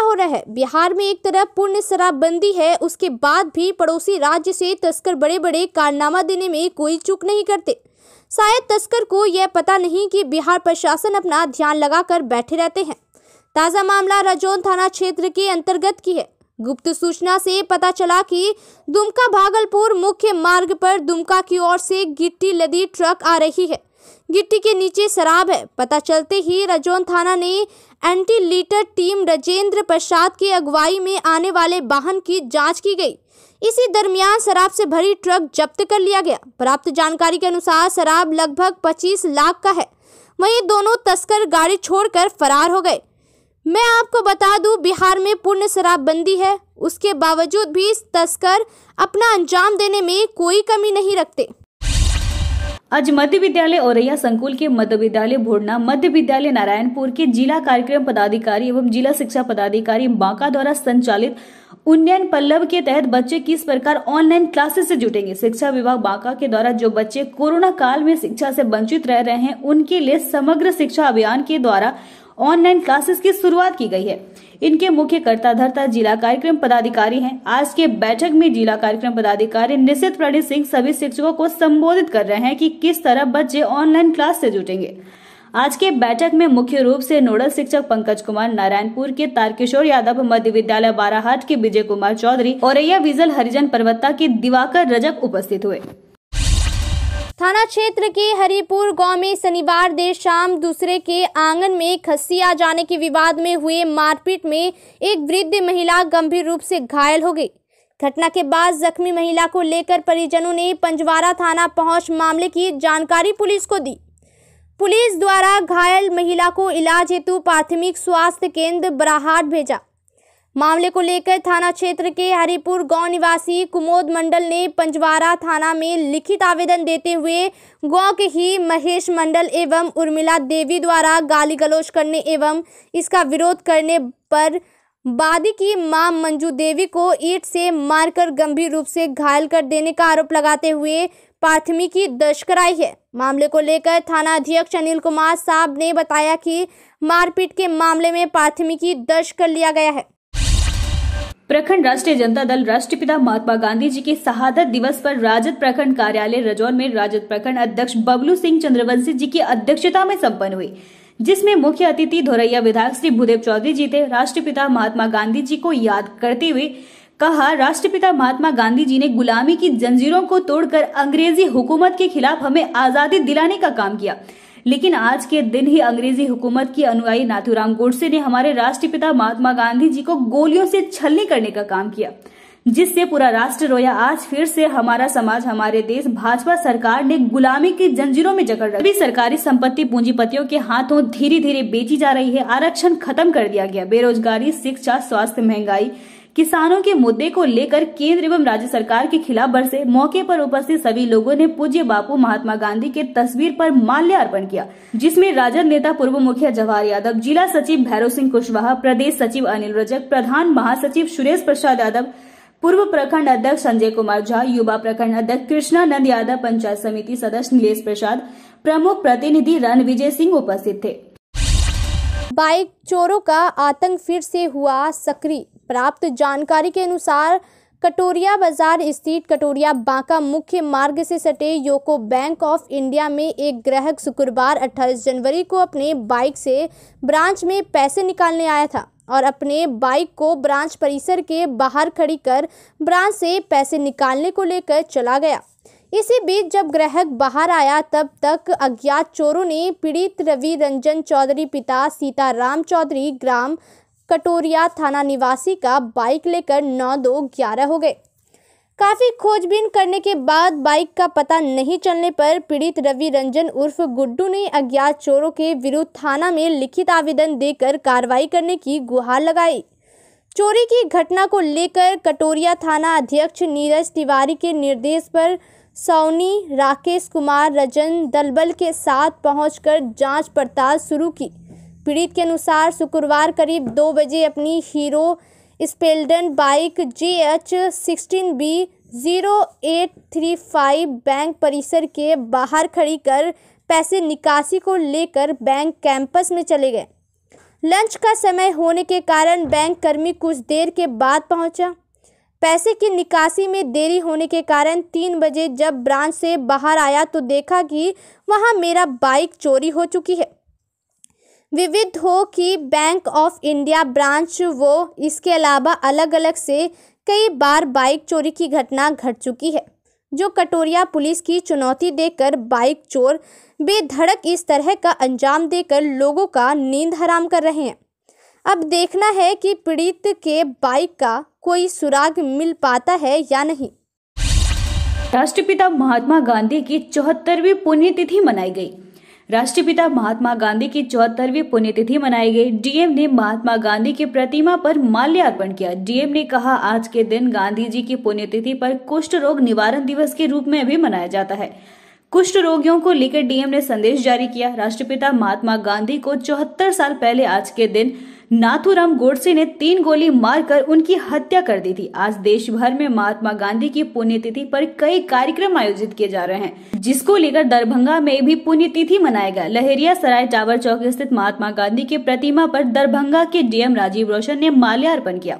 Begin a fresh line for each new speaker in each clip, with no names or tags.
हो रहा है बिहार में एक तरफ पूर्ण शराबबंदी है उसके बाद भी पड़ोसी राज्य से तस्कर बड़े बड़े कारनामा देने में कोई चूक नहीं करते शायद तस्कर को यह पता नहीं कि बिहार प्रशासन अपना ध्यान लगाकर बैठे रहते हैं ताज़ा मामला रजौन थाना क्षेत्र के अंतर्गत की है गुप्त सूचना से पता चला कि दुमका भागलपुर मुख्य मार्ग पर दुमका की ओर से गिट्टी लदी ट्रक आ रही है गिट्टी के नीचे शराब है पता चलते ही रजौन थाना ने anti liquor team Rajendra Prasad की अगुवाई में आने वाले वाहन की जांच की गई इसी दरमियान शराब से भरी ट्रक जब्त कर लिया गया प्राप्त जानकारी के अनुसार शराब लगभग 25 लाख का है वहीं दोनों तस्कर गाड़ी छोड़कर फरार हो गए मैं आपको बता दूं बिहार में पूर्ण शराबबंदी है उसके बावजूद भी तस्कर अपना
अंजाम देने में कोई कमी नहीं रखते आज मध्य विद्यालय औरैया संकुल के मध्य विद्यालय भोड़ना मध्य विद्यालय नारायणपुर के जिला कार्यक्रम पदाधिकारी एवं जिला शिक्षा पदाधिकारी बांका द्वारा संचालित उन्नयन पल्लव के तहत बच्चे किस प्रकार ऑनलाइन क्लासेस से जुटेंगे शिक्षा विभाग बांका के द्वारा जो बच्चे कोरोना काल में शिक्षा से वंचित रह रहे हैं उनके लिए समग्र शिक्षा अभियान के द्वारा ऑनलाइन क्लासेस की शुरुआत की गई है इनके मुख्य कर्ता धर्ता जिला कार्यक्रम पदाधिकारी हैं आज के बैठक में जिला कार्यक्रम पदाधिकारी निशित प्रणी सिंह सभी शिक्षकों को संबोधित कर रहे हैं कि किस तरह बच्चे ऑनलाइन क्लास से जुटेंगे आज के बैठक में मुख्य रूप से नोडल शिक्षक पंकज कुमार नारायणपुर के तारकिशोर यादव मध्य विद्यालय बाराहाट के विजय कुमार चौधरी औरैया विजल हरिजन पर्वता के दिवाकर रजक उपस्थित हुए थाना क्षेत्र के हरिपुर गांव में
शनिवार देर शाम दूसरे के आंगन में खस्सी आ जाने के विवाद में हुए मारपीट में एक वृद्ध महिला गंभीर रूप से घायल हो गई घटना के बाद जख्मी महिला को लेकर परिजनों ने पंजवारा थाना पहुंच मामले की जानकारी पुलिस को दी पुलिस द्वारा घायल महिला को इलाज हेतु प्राथमिक स्वास्थ्य केंद्र बराहाट भेजा मामले को लेकर थाना क्षेत्र के हरिपुर गांव निवासी कुमोद मंडल ने पंजवारा थाना में लिखित आवेदन देते हुए गांव के ही महेश मंडल एवं उर्मिला देवी द्वारा गाली गलौज करने एवं इसका विरोध करने पर बादी की मां मंजू देवी को ईट से मारकर गंभीर रूप से घायल कर देने का आरोप लगाते हुए प्राथमिकी दर्ज कराई है मामले को लेकर थाना अध्यक्ष अनिल कुमार साहब ने बताया कि मारपीट के मामले में प्राथमिकी दर्ज
कर लिया गया है प्रखंड राष्ट्रीय जनता दल राष्ट्रपिता महात्मा गांधी जी के शहादत दिवस पर राजद प्रखंड कार्यालय रजौन में राजद प्रखंड अध्यक्ष बबलू सिंह चंद्रवंशी जी की अध्यक्षता में संपन्न हुई जिसमें मुख्य अतिथि धोरैया विधायक श्री भूदेव चौधरी जी थे राष्ट्रपिता महात्मा गांधी जी को याद करते हुए कहा राष्ट्रपिता महात्मा गांधी जी ने गुलामी की जंजीरों को तोड़कर अंग्रेजी हुकूमत के खिलाफ हमें आजादी दिलाने का काम किया लेकिन आज के दिन ही अंग्रेजी हुकूमत की अनुयायी नाथुराम गोडसे ने हमारे राष्ट्रपिता महात्मा गांधी जी को गोलियों से छलनी करने का काम किया जिससे पूरा राष्ट्र रोया आज फिर से हमारा समाज हमारे देश भाजपा सरकार ने गुलामी की जंजीरों में जकड़ रखी सरकारी संपत्ति पूंजीपतियों के हाथों धीरे धीरे बेची जा रही है आरक्षण खत्म कर दिया गया बेरोजगारी शिक्षा स्वास्थ्य महंगाई किसानों के मुद्दे को लेकर केंद्र एवं राज्य सरकार के खिलाफ बरसे मौके पर उपस्थित सभी लोगों ने पूज्य बापू महात्मा गांधी के तस्वीर पर माल्यार्पण किया जिसमें राजद नेता पूर्व मुखिया जवाहर यादव जिला सचिव भैरव सिंह कुशवाहा प्रदेश सचिव अनिल रजक प्रधान महासचिव सुरेश प्रसाद यादव पूर्व प्रखंड अध्यक्ष संजय कुमार झा युवा प्रखंड अध्यक्ष कृष्णा नंद यादव पंचायत समिति सदस्य नीलेष प्रसाद प्रमुख प्रतिनिधि रण विजय सिंह उपस्थित थे बाइक चोरों का आतंक फिर से
हुआ सक्रिय प्राप्त जानकारी के अनुसार कटोरिया बाजार स्थित कटोरिया बांका मुख्य मार्ग से सटे योको बैंक ऑफ इंडिया में एक ग्राहक शुक्रवार 28 जनवरी को अपने बाइक से ब्रांच में पैसे निकालने आया था और अपने बाइक को ब्रांच परिसर के बाहर खड़ी कर ब्रांच से पैसे निकालने को लेकर चला गया इसी बीच जब ग्राहक बाहर आया तब तक अज्ञात चोरों ने पीड़ित रवि रंजन चौधरी पिता सीताराम चौधरी ग्राम कटोरिया थाना निवासी का बाइक लेकर नौ दो ग्यारह हो गए काफ़ी खोजबीन करने के बाद बाइक का पता नहीं चलने पर पीड़ित रवि रंजन उर्फ गुड्डू ने अज्ञात चोरों के विरुद्ध थाना में लिखित आवेदन देकर कार्रवाई करने की गुहार लगाई चोरी की घटना को लेकर कटोरिया थाना अध्यक्ष नीरज तिवारी के निर्देश पर सौनी राकेश कुमार रजन दलबल के साथ पहुंचकर जांच पड़ताल शुरू की पीड़ित के अनुसार शुक्रवार करीब दो बजे अपनी Hero Splendor bike J H sixteen B zero eight three five bank परिसर के बाहर खड़ी कर पैसे निकासी को लेकर बैंक कैंपस में चले गए लंच का समय होने के कारण बैंक कर्मी कुछ देर के बाद पहुंचा पैसे की निकासी में देरी होने के कारण तीन बजे जब ब्रांच से बाहर आया तो देखा कि वहां मेरा बाइक चोरी हो चुकी है विविध हो कि बैंक ऑफ इंडिया ब्रांच वो इसके अलावा अलग अलग से कई बार बाइक चोरी की घटना घट चुकी है जो कटोरिया पुलिस की चुनौती देकर बाइक चोर बेधड़क इस तरह का अंजाम देकर लोगों का नींद हराम कर रहे हैं अब देखना है कि पीड़ित के बाइक का कोई सुराग मिल पाता है या नहीं
राष्ट्रपिता महात्मा गांधी की चौहत्तरवीं पुण्यतिथि मनाई गई राष्ट्रपिता महात्मा गांधी की चौहत्तरवीं पुण्यतिथि मनाई गई डीएम ने महात्मा गांधी की प्रतिमा पर माल्यार्पण किया डीएम ने कहा आज के दिन गांधी जी की पुण्यतिथि पर कुष्ठ रोग निवारण दिवस के रूप में भी मनाया जाता है कुष्ठ रोगियों को लेकर डीएम ने संदेश जारी किया राष्ट्रपिता महात्मा गांधी को चौहत्तर साल पहले आज के दिन नाथूराम गोडसे ने तीन गोली मारकर उनकी हत्या कर दी थी आज देश भर में महात्मा गांधी की पुण्यतिथि पर कई कार्यक्रम आयोजित किए जा रहे हैं जिसको लेकर दरभंगा में भी पुण्यतिथि मनाया गया लहेरिया सराय टावर चौक स्थित महात्मा गांधी की प्रतिमा पर दरभंगा के डीएम राजीव रोशन ने माल्यार्पण किया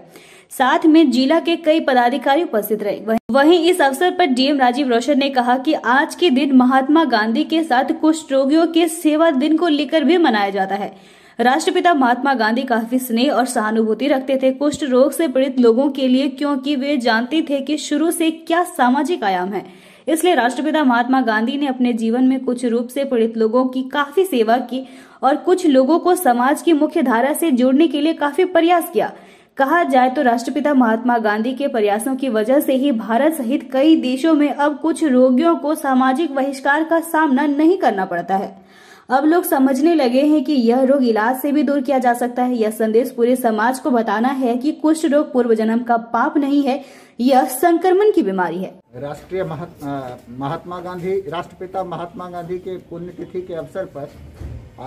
साथ में जिला के कई पदाधिकारी उपस्थित रहे वहीं इस अवसर पर डीएम राजीव रोशन ने कहा कि आज के दिन महात्मा गांधी के साथ कुष्ठ रोगियों के सेवा दिन को लेकर भी मनाया जाता है राष्ट्रपिता महात्मा गांधी काफी स्नेह और सहानुभूति रखते थे कुष्ठ रोग से पीड़ित लोगों के लिए क्योंकि वे जानते थे कि शुरू से क्या सामाजिक आयाम है इसलिए राष्ट्रपिता महात्मा गांधी ने अपने जीवन में कुछ रूप से पीड़ित लोगों की काफी सेवा की और कुछ लोगों को समाज की मुख्य धारा से जोड़ने के लिए काफी प्रयास किया कहा जाए तो राष्ट्रपिता महात्मा गांधी के प्रयासों की वजह से ही भारत सहित कई देशों में अब कुछ रोगियों को सामाजिक बहिष्कार का सामना नहीं करना पड़ता है अब लोग समझने लगे हैं कि यह रोग इलाज से भी दूर किया जा सकता है यह संदेश पूरे समाज को बताना है कि कुष्ठ रोग पूर्व जन्म का पाप नहीं है यह संक्रमण की बीमारी है
राष्ट्रीय महात्मा गांधी राष्ट्रपिता महात्मा गांधी के पुण्यतिथि के अवसर पर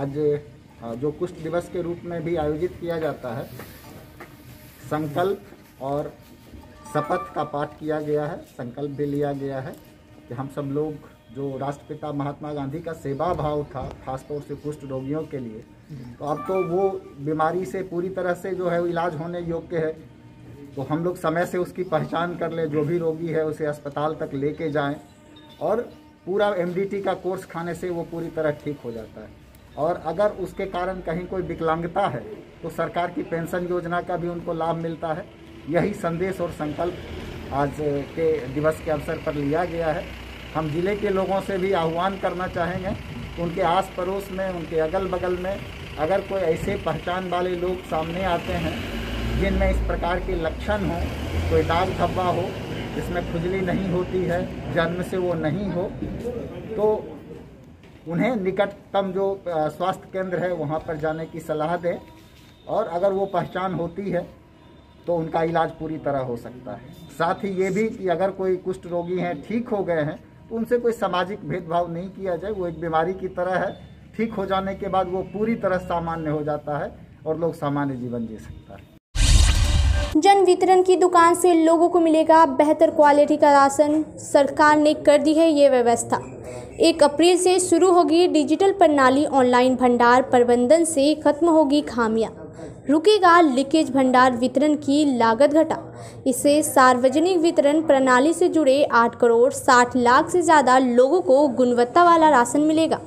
आज जो कुष्ठ दिवस के रूप में भी आयोजित किया जाता है संकल्प और शपथ का पाठ किया गया है संकल्प भी लिया गया है कि हम सब लोग जो राष्ट्रपिता महात्मा गांधी का सेवा भाव था खासतौर से कुष्ठ रोगियों के लिए तो अब तो वो बीमारी से पूरी तरह से जो है इलाज होने योग्य है तो हम लोग समय से उसकी पहचान कर ले जो भी रोगी है उसे अस्पताल तक लेके जाएं और पूरा एमडीटी का कोर्स खाने से वो पूरी तरह ठीक हो जाता है और अगर उसके कारण कहीं कोई विकलांगता है तो सरकार की पेंशन योजना का भी उनको लाभ मिलता है यही संदेश और संकल्प आज के दिवस के अवसर पर लिया गया है हम जिले के लोगों से भी आह्वान करना चाहेंगे उनके आस पड़ोस में उनके अगल बगल में अगर कोई ऐसे पहचान वाले लोग सामने आते हैं जिनमें इस प्रकार के लक्षण हों कोई दाग धब्बा हो जिसमें खुजली नहीं होती है जन्म से वो नहीं हो तो उन्हें निकटतम जो स्वास्थ्य केंद्र है वहाँ पर जाने की सलाह दें और अगर वो पहचान होती है तो उनका इलाज पूरी तरह हो सकता है साथ ही ये भी कि अगर कोई कुष्ठ रोगी हैं ठीक हो गए हैं तो उनसे कोई सामाजिक भेदभाव नहीं किया जाए वो एक बीमारी की तरह है ठीक हो जाने के बाद वो पूरी तरह सामान्य हो जाता है और लोग सामान्य जीवन जी सकता
है जन वितरण की दुकान से लोगों को मिलेगा बेहतर क्वालिटी का राशन सरकार ने कर दी है ये व्यवस्था एक अप्रैल से शुरू होगी डिजिटल प्रणाली ऑनलाइन भंडार प्रबंधन से खत्म होगी खामियां रुकेगा लीकेज भंडार वितरण की लागत घटा इससे सार्वजनिक वितरण प्रणाली से जुड़े 8 करोड़ 60 लाख से ज़्यादा लोगों को गुणवत्ता वाला राशन मिलेगा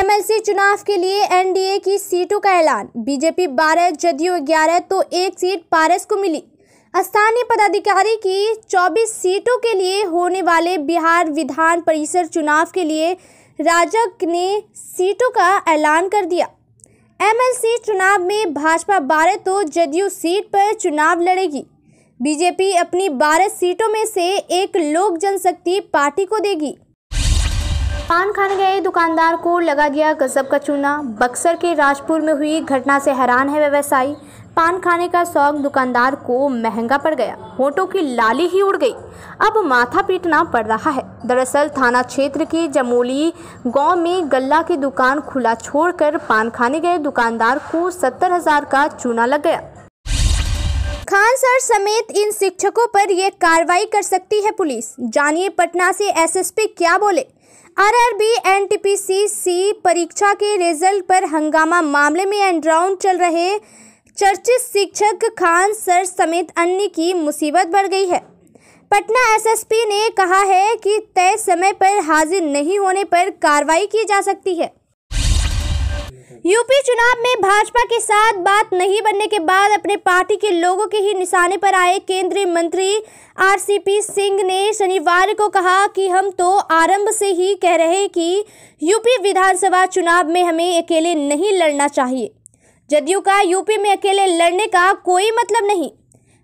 एमएलसी चुनाव के लिए एनडीए की सीटों का ऐलान बीजेपी 12 जदयू 11 तो एक सीट पारस को मिली स्थानीय पदाधिकारी की 24 सीटों के लिए होने वाले बिहार विधान परिषद चुनाव के लिए राजक ने सीटों का ऐलान कर दिया एमएलसी चुनाव में भाजपा 12 तो जदयू सीट पर चुनाव लड़ेगी बीजेपी अपनी 12 सीटों में से एक लोक जनशक्ति पार्टी को देगी पान खाने गए दुकानदार को लगा दिया गजब का चूना बक्सर के राजपुर में हुई घटना से हैरान है व्यवसायी पान खाने का शौक दुकानदार को महंगा पड़ गया होटो की लाली ही उड़ गई अब माथा पीटना पड़ रहा है दरअसल थाना क्षेत्र के जमोली गांव में गल्ला की दुकान खुला छोड़कर पान खाने गए दुकानदार को सत्तर हजार का चूना लग गया खान सर समेत इन शिक्षकों पर यह कार्रवाई कर सकती है पुलिस जानिए पटना से एसएसपी क्या बोले आरआरबी सी परीक्षा के रिजल्ट पर हंगामा मामले में एंड्राउंड चल रहे चर्चित शिक्षक खान सर समेत अन्य की मुसीबत बढ़ गई है पटना एसएसपी ने कहा है कि तय समय पर हाजिर नहीं होने पर कार्रवाई की जा सकती है यूपी चुनाव में भाजपा के साथ बात नहीं बनने के बाद अपने पार्टी के लोगों के ही निशाने पर आए केंद्रीय मंत्री आरसीपी सिंह ने शनिवार को कहा कि हम तो आरंभ से ही कह रहे कि यूपी विधानसभा चुनाव में हमें अकेले नहीं लड़ना चाहिए जदयू का यूपी में अकेले लड़ने का कोई मतलब नहीं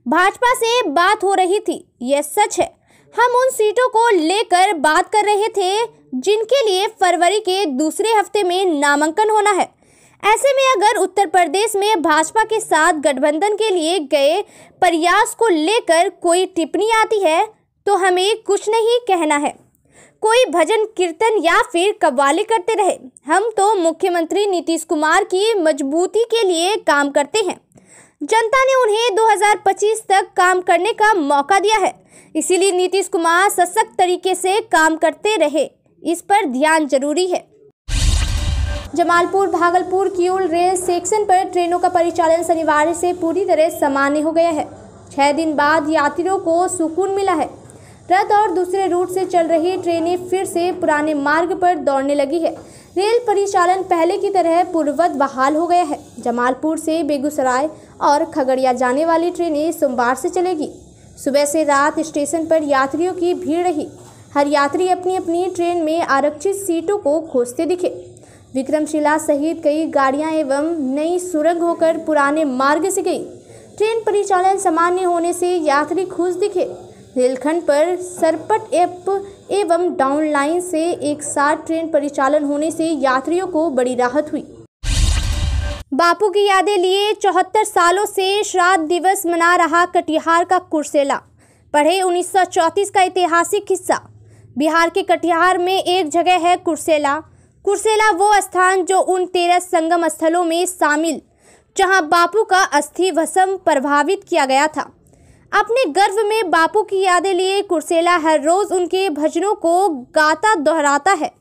भाजपा से बात हो रही थी यह सच है हम उन सीटों को लेकर बात कर रहे थे जिनके लिए फरवरी के दूसरे हफ्ते में नामांकन होना है ऐसे में अगर उत्तर प्रदेश में भाजपा के साथ गठबंधन के लिए गए प्रयास को लेकर कोई टिप्पणी आती है तो हमें कुछ नहीं कहना है कोई भजन कीर्तन या फिर कव्वाली करते रहे हम तो मुख्यमंत्री नीतीश कुमार की मजबूती के लिए काम करते हैं जनता ने उन्हें 2025 तक काम करने का मौका दिया है इसीलिए नीतीश कुमार सशक्त तरीके से काम करते रहे इस पर ध्यान जरूरी है जमालपुर भागलपुर ओर रेल सेक्शन पर ट्रेनों का परिचालन शनिवार से पूरी तरह सामान्य हो गया है छह दिन बाद यात्रियों को सुकून मिला है रद्द और दूसरे रूट से चल रही ट्रेनें फिर से पुराने मार्ग पर दौड़ने लगी है रेल परिचालन पहले की तरह पूर्ववत बहाल हो गया है जमालपुर से बेगूसराय और खगड़िया जाने वाली ट्रेनें सोमवार से चलेगी सुबह से रात स्टेशन पर यात्रियों की भीड़ रही हर यात्री अपनी अपनी ट्रेन में आरक्षित सीटों को खोजते दिखे विक्रमशिला सहित कई गाड़ियां एवं नई सुरंग होकर पुराने मार्ग से गई ट्रेन परिचालन सामान्य होने से यात्री खुश दिखे रेलखंड पर सरपट एप एवं डाउनलाइन से एक साथ ट्रेन परिचालन होने से यात्रियों को बड़ी राहत हुई बापू की यादें लिए चौहत्तर सालों से श्राद्ध दिवस मना रहा कटिहार का कुर्सेला पढ़े 1934 का ऐतिहासिक हिस्सा बिहार के कटिहार में एक जगह है कुर्सेला कुर्सेला वो स्थान जो उन तेरह संगम स्थलों में शामिल जहां बापू का अस्थि भसम प्रभावित किया गया था अपने गर्व में बापू की यादें लिए कुर्सेला हर रोज उनके भजनों को गाता दोहराता है